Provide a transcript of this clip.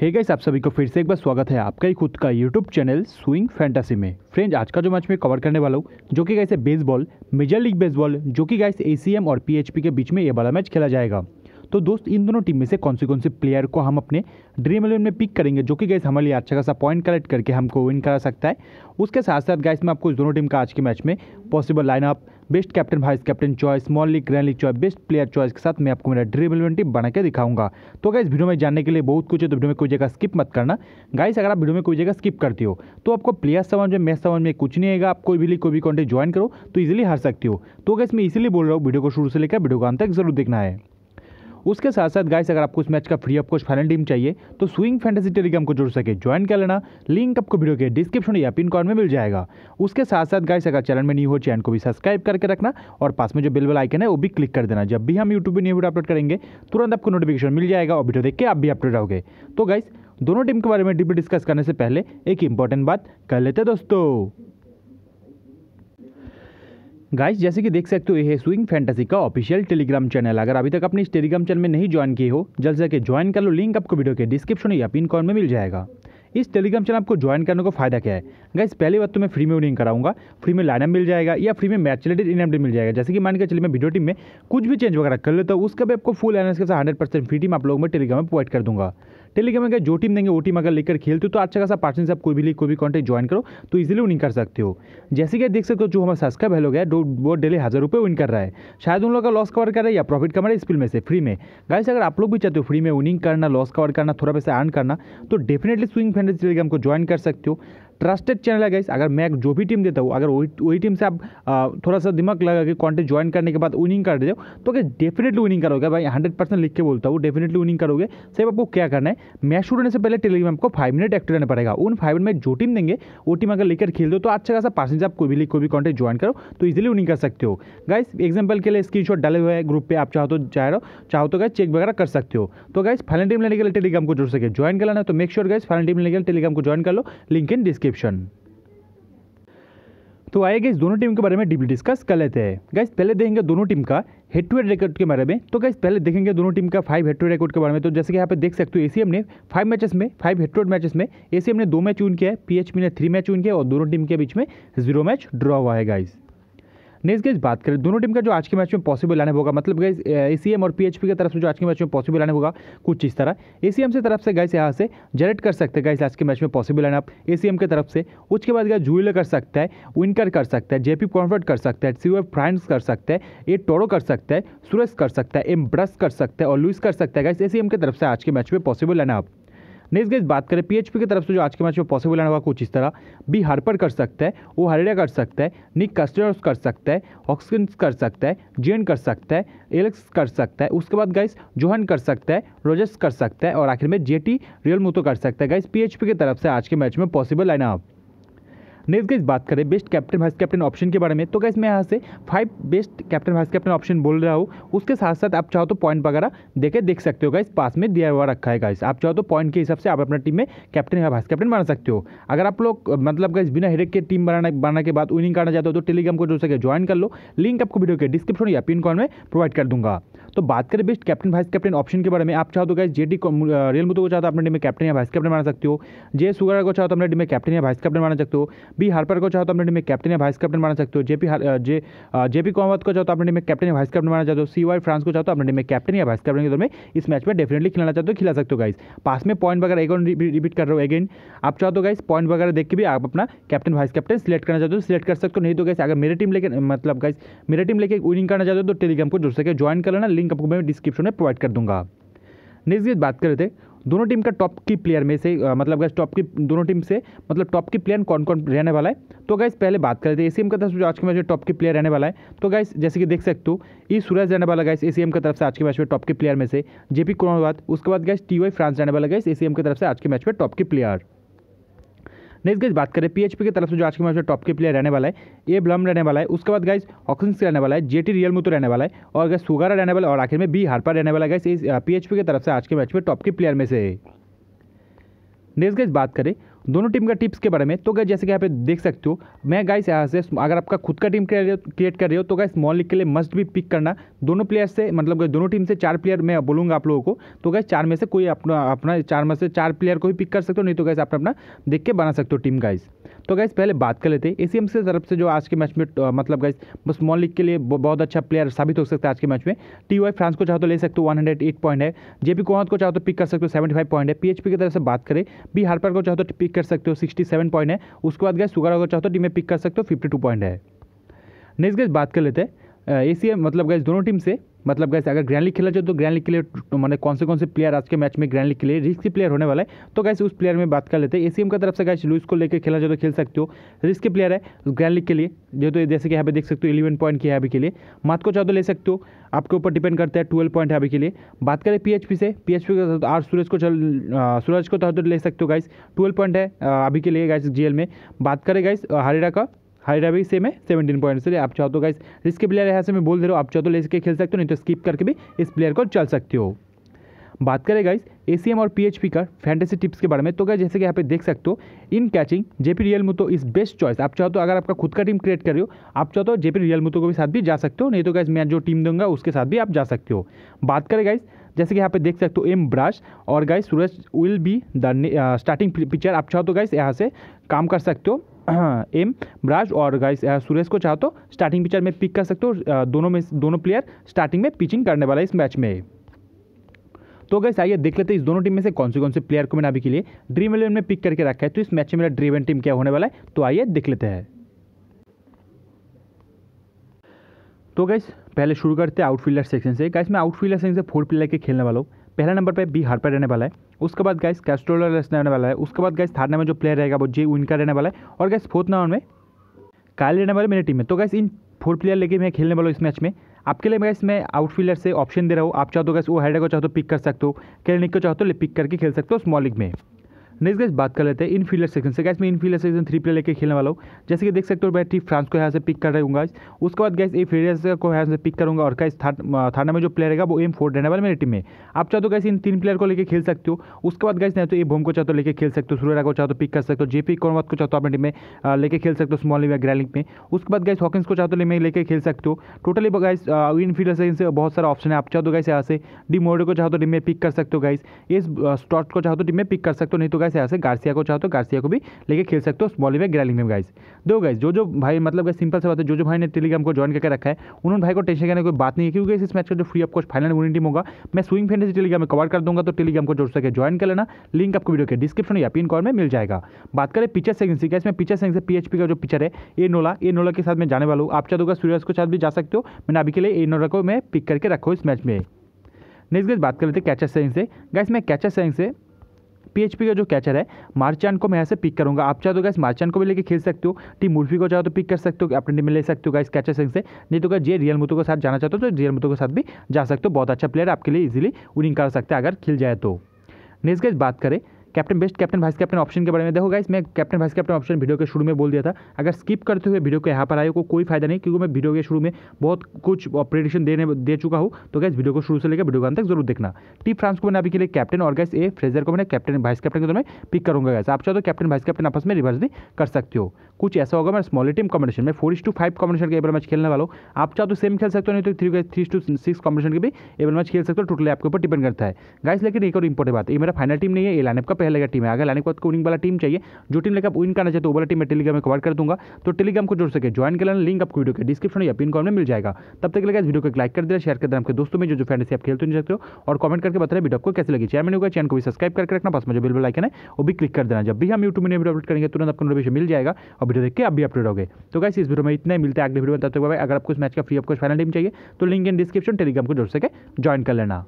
hey guys आप सभी को फिर से एक बार स्वागत है आपका ही खुद का यूट्यूब चैनल स्विंग फैंटासी में फ्रेंड्स आज का जो मैच मैं कवर करने वाला हूँ जो कि guys baseball major league baseball जो कि गाइस एसीएम और पीएचपी के बीच में ये वाला मैच खेला जाएगा तो दोस्त इन दोनों टीम में से कौन से कौन से प्लेयर को हम अपने ड्रीम इलेवन में पिक करेंगे जो कि गैस हमारे लिए अच्छा खासा पॉइंट कलेक्ट करके हमको विन करा सकता है उसके साथ साथ गैस मैं आपको इस दोनों टीम का आज के मैच में possible lineup best captain vice captain choice small league grand league choice best player choice के साथ मैं आपको मेरा ड्रीम इलेवन टीम बना के दिखाऊंगा तो गाइस वीडियो में जानने के लिए बहुत कुछ है तो वीडियो में कोई जगह स्किप मत करना गाइस अगर आप वीडियो में कोई जगह स्किप करते हो तो आपको प्लेयर समझ में मैच समझ में कुछ नहीं आएगा आप कोई भी लीग कोई भी कॉन्टेंट ज्वाइन करो तो ईजिली हार सकते हो तो गैस मैं इसीलिए बोल रहा हूँ वीडियो को शुरू से लेकर वीडियो का अंत तक जरूर देखना है उसके साथ साथ गाइस अगर आपको इस मैच का free of cost final team चाहिए तो स्विंग फैंटेसी टेलीग्राम को जुड़ सके ज्वाइन कर लेना लिंक आपको वीडियो के डिस्क्रिप्शन या पिन कॉर्ड में मिल जाएगा उसके साथ साथ गाइस अगर चैनल में नहीं हो चैनल को भी सब्सक्राइब करके रखना और पास में जो बिल बिल आइकन है वो भी क्लिक कर देना जब भी हम यूट्यूब पर न्यू वीडियो अपलोड करेंगे तुरंत आपको नोटिफिकेशन मिल जाएगा और वीडियो देख के आप भी अपडेट रहोगे तो गाइस दोनों टीम के बारे में डीपली डिस्कस करने से पहले एक इंपॉर्टेंट बात कर लेते दोस्तों गाइस जैसे कि देख सकते हो यह स्विंग फैंटेसी का ऑफिशियल टेलीग्राम चैनल अगर अभी तक अपने इस टेलीग्राम चैनल में नहीं ज्वाइन किए हो जल्द से ज्वाइन कर लो लिंक आपको वीडियो के डिस्क्रिप्शन या पिन कॉन में मिल जाएगा इस टेलीग्राम चैनल आपको ज्वाइन करने का फायदा क्या है गाइस पहली बार तो मैं फ्री में विनिंग कराऊंगा फ्री में लाइनअप मिल जाएगा या फ्री में मैच रिलेटेड इनाम मिल जाएगा जैसे कि मान के चलिए मैं वीडियो टीम में कुछ भी चेंज वगैरह कर लेता हूँ उसका भी आपको फुल एनएस के साथ हंड्रेड परसेंट फ्री टीम आप लोगों में टेलीग्राम में प्रोवाइड कर दूंगा टेलीग्राम अगर जो टीम देंगे वो टीम अगर लेकर खेलते हो तो अच्छा खासा आप कोई भी कोई भी कॉन्टेक्ट ज्वाइन करो तो इजिली विनिंग कर सकते हो जैसे कि देख सकते हो जो हमारे सब्सक्राइब हेलो गया वो डेली हज़ार रुपये विन कर रहा है शायद उन लोग का लॉस कवर कर रहा है या प्रॉफिट कमा रहा है स्पिल में से फ्री में गाइस अगर आप लोग भी चाहते हो फ्री में विनिंग करना लॉस कवर करना थोड़ा पैसा अर्न करना तो डेफिनेटली स्विंग फैंड टेलीग्राम को ज्वाइन कर सकते हो ट्रस्टेड चैनल है गाइस अगर मैं जो भी टीम देता हूँ अगर वही वही टीम से आप थोड़ा सा दिमाग लगा के कॉन्टेस्ट ज्वाइन करने के बाद विनिंग कर दे तो कि डेफिनेटली विनिंग करोगे भाई हंड्रेड परसेंट लिख के बोलता हूँ डेफिनेटली विनिंग करोगे सिर्फ आपको क्या करना है मैच शुरू होने से पहले टेलीग्राम आपको फाइव मिनट एक्टिव रहना पड़ेगा उन फाइव मिनट में जो टीम देंगे वो टीम अगर लेकर खेल दो तो अच्छा खासा पर्सेंट आप कोई भी लिख कोई भी कॉन्टेस्ट ज्वाइन करो तो इजिली विनिंग कर सकते हो गाइस एग्जाम्पल के लिए स्क्रीन डाले हुए हैं ग्रुप पर आप चाहो तो चाह रहे हो चाहो तो गाइस चेक वगैरह कर सकते हो तो गाइस फाइनल टीम लेने के लिए टेलीग्राम को जुड़ सके ज्वाइन करना लेना तो make sure guys final team लेने के लिए टेलीग्राम को ज्वाइन कर लो लिंक इन डिस्क्रिप्शन डिस्क्रिप्शन तो आइए गए दोनों टीम के बारे में डीपली डिस्कस कर लेते हैं गैस पहले देखेंगे दोनों टीम का हेड टू हेड रिकॉर्ड के बारे में तो गैस पहले देखेंगे दोनों टीम का फाइव हेड टू रिकॉर्ड के बारे में तो जैसे कि यहाँ पे देख सकते हो एसीएम ने फाइव मैचेस में five head to head matches में एसीएम ने दो मैच चून किया है पी ने थ्री मैच चून किया और दोनों टीम के बीच में जीरो मैच ड्रॉ हुआ है गाइज़ नेक्स्ट गेज बात करें दोनों टीम का जो आज के मैच में पॉसिबल आने होगा मतलब गैस ए और पी की तरफ से जो आज के मैच में पॉसिबल आने होगा कुछ इस तरह ए से तरफ से गैस यहाँ से जनरेट कर सकते हैं गैस आज के मैच में पॉसिबल आने आप ए की तरफ से उसके बाद गैस जूल कर सकता है विनकर कर सकता है जेपी कॉन्फर्ट कर सकता है सीवर फ्रांस कर सकता है ए टोरो कर सकता है सुरेश कर सकता है एम ब्रश कर सकता है और लुइस कर सकता है गैस ए की तरफ से आज के मैच में पॉसिबल आने आप नेक्स्ट गेज बात करें पीएचपी की तरफ से जो आज के मैच में पॉसिबल है वह कुछ इस तरह बी हार्पर कर सकता है वो हरेडा कर सकता है निक कस्टर्स कर सकता है ऑक्सकिंस कर सकता है जेन कर सकता है एलेक्स कर सकता है उसके बाद गाइस जोहन कर सकता है रोजर्स कर सकता है और आखिर में जेटी रियल मुतो कर सकता है गाइस पीएचपी की तरफ से आज के मैच में पॉसिबल आप नेक्स्ट गैस बात करें best captain vice captain option के बारे में तो गैस मैं यहाँ से five best captain vice captain option बोल रहा हूँ उसके साथ साथ आप चाहो तो पॉइंट वगैरह देखे देख सकते हो गैस पास में दिया हुआ रखा है गैस आप चाहो तो पॉइंट के हिसाब से आप अपना टीम में कैप्टन या वाइस कैप्टन बना सकते हो अगर आप लोग मतलब गैस बिना हेडेक के टीम बनाने बनाने के बाद विनिंग करना चाहते हो तो टेलीग्राम को जो सके ज्वाइन कर लो लिंक आपको वीडियो के डिस्क्रिप्शन या पिन कॉन में प्रोवाइड कर दूंगा तो बात करें best captain vice captain option के बारे में आप चाहो तो गाइस जे डी रेल मुद्दों को चाहो तो अपने टीम में कैप्टन या वाइस कैप्टन बना सकते हो जे सुगर को चाहो तो अपने टीम में कैप्टन या वाइस कैप्टन बना सकते हो बी हार्पर को चाहो तो अपने टीम में कैप्टन या वाइस कैप्टन बना सकते हो जेपी जे जेपी कोमत को चाहो तो अपने टीम में कैप्टन या वाइस कैप्टन बना चाहते हो सी वाई फ्रांस को चाहो तो अपने टीम में कैप्टन या वाइस कैप्टन के तौर में इस मैच में डेफिनेटली खेलना चाहते हो खिला सकते हो गाइस पास में पॉइंट वगैरह एक रिपीट कर रहे हो अगेन आप चाहो तो गाइस पॉइंट वगैरह देख के भी आप अपना कैप्टन वाइस कैप्टन सिलेक्ट करना चाहते हो सिलेक्ट कर सकते हो नहीं तो गाइस अगर मेरी टीम लेकर मतलब गाइस मेरी टीम लेके विनिंग मतलब करना चाहते हो तो टेलीग्राम को जुड़ सके ज्वाइन कर लेना लिंक लिंक आपको मैं डिस्क्रिप्शन में प्रोवाइड कर दूंगा नेक्स्ट बात कर रहे थे दोनों टीम का टॉप की प्लेयर में से आ, मतलब गैस टॉप की दोनों टीम से मतलब टॉप की प्लेयर कौन कौन रहने वाला है तो गैस पहले बात कर रहे थे ए तो e का तरफ से आज के मैच में टॉप की प्लेयर रहने वाला है तो गैस जैसे कि देख सकते हो ई सूरज रहने वाला गैस ए सी का तरफ से आज के मैच में टॉप के प्लेयर में से जेपी कुमार उसके बाद गैस टी फ्रांस रहने वाला गैस ए की तरफ से आज के मैच में टॉप की प्लेयर नेक्स्ट गाइज बात करें पीएचपी की तरफ से जो आज के मैच में टॉप के प्लेयर रहने वाला है ए ब्लम रहने वाला है उसके बाद गाइज ऑक्सिंग रहने वाला है जेटी रियल मुतो रहने वाला है और गाइज सुगारा रहने वाला और आखिर में बी हारपा रहने वाला है गाइज पीएचपी की तरफ से आज के मैच में टॉप के प्लेयर में से है नेक्स्ट गाइज बात करें दोनों टीम का टिप्स के बारे में तो गए जैसे कि यहाँ पे देख सकते हो मैं गाइस यहाँ से अगर आपका खुद का टीम क्रिएट कर रहे हो तो गाइस स्मॉल लीग के लिए मस्ट भी पिक करना दोनों प्लेयर से मतलब दोनों टीम से चार प्लेयर मैं बोलूँगा आप लोगों को तो गए चार में से कोई अपना अपना चार में से चार प्लेयर को ही पिक कर सकते हो नहीं तो गैस आप अपना देख के बना सकते हो टीम गाइस तो गैस पहले बात कर लेते हैं सी से तरफ से जो आज के मैच में मतलब गैस मॉल लीग के लिए बहुत अच्छा प्लेयर साबित हो सकता है आज के मैच में टी वाई फ्रांस को चाहो तो ले सकते हो वन हंड्रेड एट पॉइंट है जे पी कोहत को चाहो तो पिक कर सकते हो सेवेंटी फाइव पॉइंट है पी एच पी की तरफ से बात करें बी हार्पर को चाहो तो पिक कर सकते हो सिक्सटी सेवन पॉइंट है उसके बाद गैस सुगारा को चाहो तो टीम में पिक कर सकते हो फिफ्टी टू पॉइंट है नेक्स्ट गैस बात कर लेते हैं ए एम मतलब गैस दोनों टीम से मतलब गैस अगर ग्रैंड लीग खेला जाए तो ग्रैंड लीग के लिए मैंने कौन से कौन से प्लेयर आज के मैच में ग्रैंड लीग के लिए रिस्क प्लेयर होने वाला है तो कैसे उस प्लेयर में बात कर लेते हैं एसीएम की तरफ से गैस लुइस को लेकर खेला जाए तो खेल सकते हो रिस्की प्लेयर है ग्रैंड लीग के लिए जो तो जैसे कि यहाँ पे देख सकते हो इलेवन पॉइंट की है अभी के लिए मात को चाहो तो ले सकते हो आपके ऊपर डिपेंड करता है ट्वेल्व पॉइंट है अभी के लिए बात करें पीएचपी से पीएचपी पी का आर सूरज को चल सूरज को तो ले सकते हो गाइस ट्वेल्व पॉइंट है अभी के लिए गाइस जीएल में बात करें गाइस हरिडा का हाइडा भी सेम है सेवेंटीन पॉइंट से आप चाहो तो गाइस रिस्क प्लेयर है ऐसे मैं बोल दे रहा हूँ आप चाहो तो ले सके खेल सकते हो नहीं तो स्किप करके भी इस प्लेयर को चल सकते हो बात करें गाइस ए और पी का फैंटेसी टिप्स के बारे में तो क्या जैसे कि यहाँ पे देख सकते हो in catching JP Realmuto is best choice आप चाहो तो अगर आपका खुद का टीम क्रिएट कर रहे हो आप चाहो तो जेपी रियल मुतो के साथ भी जा सकते हो नहीं तो गाइस मैं जो टीम दूंगा उसके साथ भी आप जा सकते हो बात करें गाइस जैसे कि यहाँ पे देख सकते हो एम ब्राश और guys Suarez will be the starting pitcher आप चाहो तो गाइस यहाँ से काम कर सकते हो हाँ, एम ब्राज और गाइस सुरेश को चाहो तो स्टार्टिंग पिचर में पिक कर सकते हो दोनों में दोनों प्लेयर स्टार्टिंग में पिचिंग करने वाला इस मैच में तो गैस आइए देख लेते हैं इस दोनों टीम में से कौन से कौन से प्लेयर को मैंने अभी के लिए ड्रीम इलेवन में पिक करके रखा है तो इस मैच में मेरा ड्रीम इलेवन टीम क्या होने वाला है तो आइए देख लेते हैं तो गैस पहले शुरू करते हैं आउटफील्डर सेक्शन से गैस मैं आउटफील्डर सेक्शन से फोर प्लेयर के खेलने वाला हूँ पहला नंबर पे बी हार्पर रहने वाला है उसके बाद गाइस कैस्ट्रोलर रहने वाला है उसके बाद गाइस थर्ड नंबर जो प्लेयर रहेगा वो जे उनका रहने वाला है और गाइस फोर्थ नंबर में कायल रहने वाले मेरी टीम में तो गाइस इन फोर प्लेयर लेके मैं खेलने वाला हूँ इस मैच में आपके लिए गैस मैं आउटफील्डर से ऑप्शन दे रहा हूँ आप चाहो तो गैस वो हेडर को चाहो तो पिक कर सकते हो कैलनिक को चाहो तो पिक करके खेल सकते हो स्मॉल लीग में नेक्स्ट गैस बात कर लेते हैं इन फील्डर सेक्शन से गैस मैं infielder section three player लेकर खेलने वाला हूँ जैसे कि देख सकते हो बैठी टी फ्रांस को यहाँ से पिक कर रहा हूँ गाइस उसके बाद गैस ए फील्डर को यहाँ से पिक करूँगा और कैसे थर्ड थर्ड में जो प्लेयर रहेगा वो एम फोर रहने वाला मेरी टीम में आप चाहो हो तो, कैसे इन तीन प्लेयर को लेकर खेल सकते हो उसके बाद गैस नहीं तो ए भोम को चाहते तो लेकर खेल सकते हो सूर्यरा को चाहो तो पिक कर सकते हो जेपी कौनवत को चाहो तो अपनी टीम में लेकर खेल सकते हो स्मॉल या ग्रैलिंग में उसके बाद गैस हॉकिंस को चाहते तो लेकर खेल सकते हो totally guys infielder section से बहुत सारा ऑप्शन है आप चाहते हो गैस तो, यहाँ से डी मोडे को चाहो तो टीम में पिक कर सकते हो गाइस इस स्टॉट को चाहते तो टीम में पिक कर सकते हो नहीं तो गाइस यहाँ से गार्सिया को चाहो तो गार्सिया को भी लेके खेल सकते हो स्मॉल में ग्रैलिंग में गाइस दो गाइस जो जो भाई मतलब गाइस सिंपल से बात है जो जो भाई ने टेलीग्राम को ज्वाइन करके रखा है उन्होंने भाई को टेंशन करने कोई बात नहीं है क्योंकि इस मैच का जो free of cost final winning team होगा मैं स्विंग फैंटेसी टेलीग्राम में कवर कर दूंगा तो टेलीग्राम को जोड़ सके ज्वाइन कर लेना लिंक आपको वीडियो के डिस्क्रिप्शन या पिन कॉल में मिल जाएगा बात करें पिक्चर सेगन की इसमें पिक्चर सेगन से पीएचपी का जो पिक्चर है ए नोला ए नोला के साथ मैं जाने वाला हूँ आप चाहोगा सूर्यस के साथ भी जा सकते हो मैंने अभी के लिए ए नोला को मैं पिक करके रखो इस मैच में नेक्स्ट गाइस बात कर लेते हैं कैचर सेगन से गाइस मैं कैचर सेगन से पीएचपी का जो कैचर है मार्चान को मैं यहाँ से पिक करूँगा आप चाहते तो गैस मार्चान को भी लेके खेल सकते हो टीम मुर्फी को चाहो तो पिक कर सकते हो अपने टीम में ले सकते हो इस कैचर सिंह से नहीं तो जे रियल मुतु के साथ जाना चाहते हो तो रियल मुतु के साथ भी जा सकते हो बहुत अच्छा प्लेयर आपके लिए इजिली विनिंग कर सकते हैं अगर खिल जाए तो नेक्स्ट गाइज बात करें captain best captain vice captain option के बारे में देखो गाइस मैं captain vice captain option video के शुरू में बोल दिया था अगर स्किप करते हुए वीडियो को यहाँ पर आए को कोई फायदा नहीं क्योंकि मैं वीडियो के शुरू में बहुत कुछ प्रेडिक्शन देने दे चुका हूँ तो गैस वीडियो को शुरू से लेकर वीडियो का अंत तक जरूर देखना टी फ्रांस को मैंने अभी के लिए कैप्टन और गैस ए फ्रेजर को मैंने कैप्टन वाइस कैप्टन के तौर में पिक करूँगा गैस आप चाहो तो कैप्टन वाइस कैप्टन आपस में रिवर्स भी कर सकते हो कुछ ऐसा होगा मैं स्मॉल टीम कॉम्बिनेशन में फोर इस टू फाइव कॉम्बिनेशन का एवल मैच खेलने वालों आप चाहो तो सेम खेल सकते हो नहीं तो three three two six combination के भी एवल मैच खेल सकते हो टोटली आपके ऊपर डिपेंड करता है गाइस लेकिन एक और इंपॉर्टेंट बात ये मेरा फाइनल टीम नहीं है ये लाइनअप का पहले का टीम है अगर लाने के बाद को विनिंग तो वाला टीम चाहिए जो टीम लेकर आप विन करना चाहते हो वाला टीम मैं टेलीग्राम में कवर कर दूंगा तो टेलीग्राम को जुड़ सके ज्वाइन कर लेना लिंक आपको वीडियो के डिस्क्रिप्शन या पिन कॉमेंट में मिल जाएगा तब तक लगेगा इस वीडियो को लाइक कर देना शेयर कर देना आपके दोस्तों में जो जो फैंटेसी आप खेलते तो नहीं सकते हो और कमेंट करके बताया वीडियो को कैसे लगी चैनल होगा चैनल को भी सब्सक्राइब करके रखना बस मुझे जो बिल्कुल लाइकन है वो भी क्लिक कर देना जब भी हम यूट्यूब में वीडियो अपलोड करेंगे तुरंत आपको नोटिफिकेशन मिल जाएगा और वीडियो देख के आप भी अपडेट होगे तो कैसे इस वीडियो में इतना मिलते है अगले वीडियो में तब तक अगर आपको इस मैच का फ्री आपको फाइनल टीम चाहिए तो लिंक इन डिस्क्रिप्शन टेलीग्राम को जुड़ सके ज्वाइन कर लेना